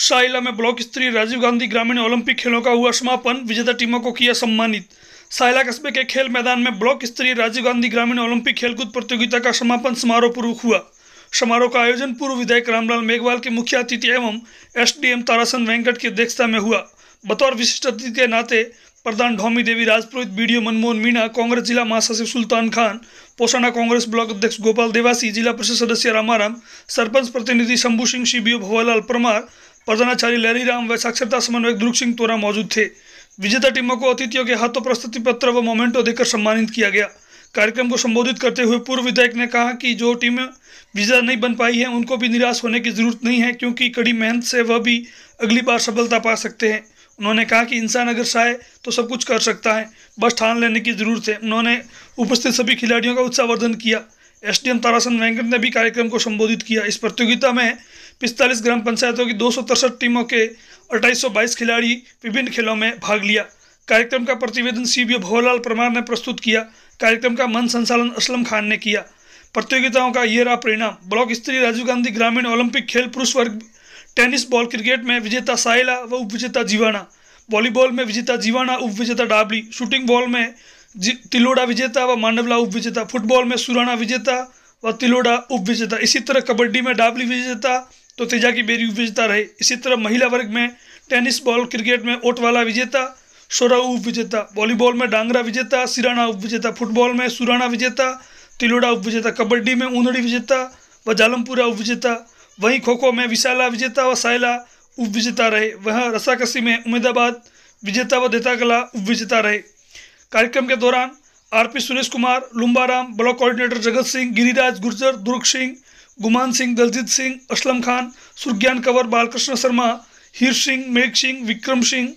शाइला में ब्लॉक स्तरीय राजीव गांधी ग्रामीण ओलंपिक खेलों का हुआ समापन विजेता टीमों को किया सम्मानित सायला कस्बे के खेल मैदान में ब्लॉक स्तरीय राजीव गांधी ग्रामीण ओलंपिक खेलकूद प्रतियोगिता का समापन समारोह पूर्वक हुआ समारोह का आयोजन पूर्व विधायक रामलाल मेघवाल के मुख्य अतिथि एवं एम तारासन वेंकट की अध्यक्षता में हुआ बतौर विशिष्ट अतिथि के नाते प्रधान ढोमी देवी राजपुरोहित बीडीओ मनमोहन मीणा कांग्रेस जिला महासचिव सुल्तान खान पोषणा कांग्रेस ब्लॉक अध्यक्ष गोपाल देवासी जिला परिषद सदस्य रामाराम सरपंच प्रतिनिधि शंभू सिंह सीबीओ भवालाल परमार प्रधानाचार्य लैली राम व साक्षरता समन्वयक दुर्ग सिंह तोरा मौजूद थे विजेता टीमों को अतिथियों के हाथों प्रस्तुति पत्र व मोमेंटो देकर सम्मानित किया गया कार्यक्रम को संबोधित करते हुए पूर्व विधायक ने कहा कि जो टीम विजेता नहीं बन पाई है उनको भी निराश होने की जरूरत नहीं है क्योंकि कड़ी मेहनत से वह भी अगली बार सफलता पा सकते हैं उन्होंने कहा कि इंसान अगर चाहे तो सब कुछ कर सकता है बस ठान लेने की ज़रूरत है उन्होंने उपस्थित सभी खिलाड़ियों का उत्साहवर्धन किया एसडीएम तारासन वेंकट ने भी कार्यक्रम को संबोधित किया इस प्रतियोगिता में पिस्तालीस ग्राम पंचायतों की दो टीमों के अट्ठाईस खिलाड़ी विभिन्न खेलों में भाग लिया कार्यक्रम का प्रतिवेदन सीबीओ भवलाल परमार ने प्रस्तुत किया कार्यक्रम का मन संचालन असलम खान ने किया प्रतियोगिताओं का ये रहा परिणाम ब्लॉक स्तरीय राजीव गांधी ग्रामीण ओलंपिक खेल पुरुष वर्ग टेनिस बॉल क्रिकेट में विजेता साइला व उप विजेता जीवाना वॉलीबॉल में विजेता जीवाणा उप विजेता डाबली शूटिंग बॉल में तिलोड़ा विजेता व मांडवला उप विजेता फुटबॉल में सुराना विजेता व तिलोड़ा उप विजेता इसी तरह कबड्डी में डाबली विजेता तो तेजा की बेरी उप विजेता रहे इसी तरह महिला वर्ग में टेनिस बॉल क्रिकेट में ओटवाला विजेता सोरा उप विजेता वॉलीबॉल में डांगरा विजेता सिराना उप विजेता फुटबॉल में सुराना विजेता तिलोड़ा उप विजेता कबड्डी में ऊंधड़ी विजेता व जालमपुरा उप विजेता वहीं खो खो में विशाला विजेता व सायला उप विजेता रहे वह रसाकसी में उम्मीदाबाद विजेता व देताकला उप विजेता रहे कार्यक्रम के दौरान RP Suresh Kumar Lumbaram block coordinator Jagat Singh Giriraj Gurjar दुर्ग सिंह गुमान सिंह दलजीत सिंह असलम खान सुरज्ञान कंवर बालकृष्ण शर्मा हीर सिंह मेघ सिंह विक्रम सिंह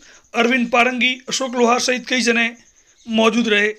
अरविंद पारंगी अशोक लोहार सहित कई जने मौजूद रहे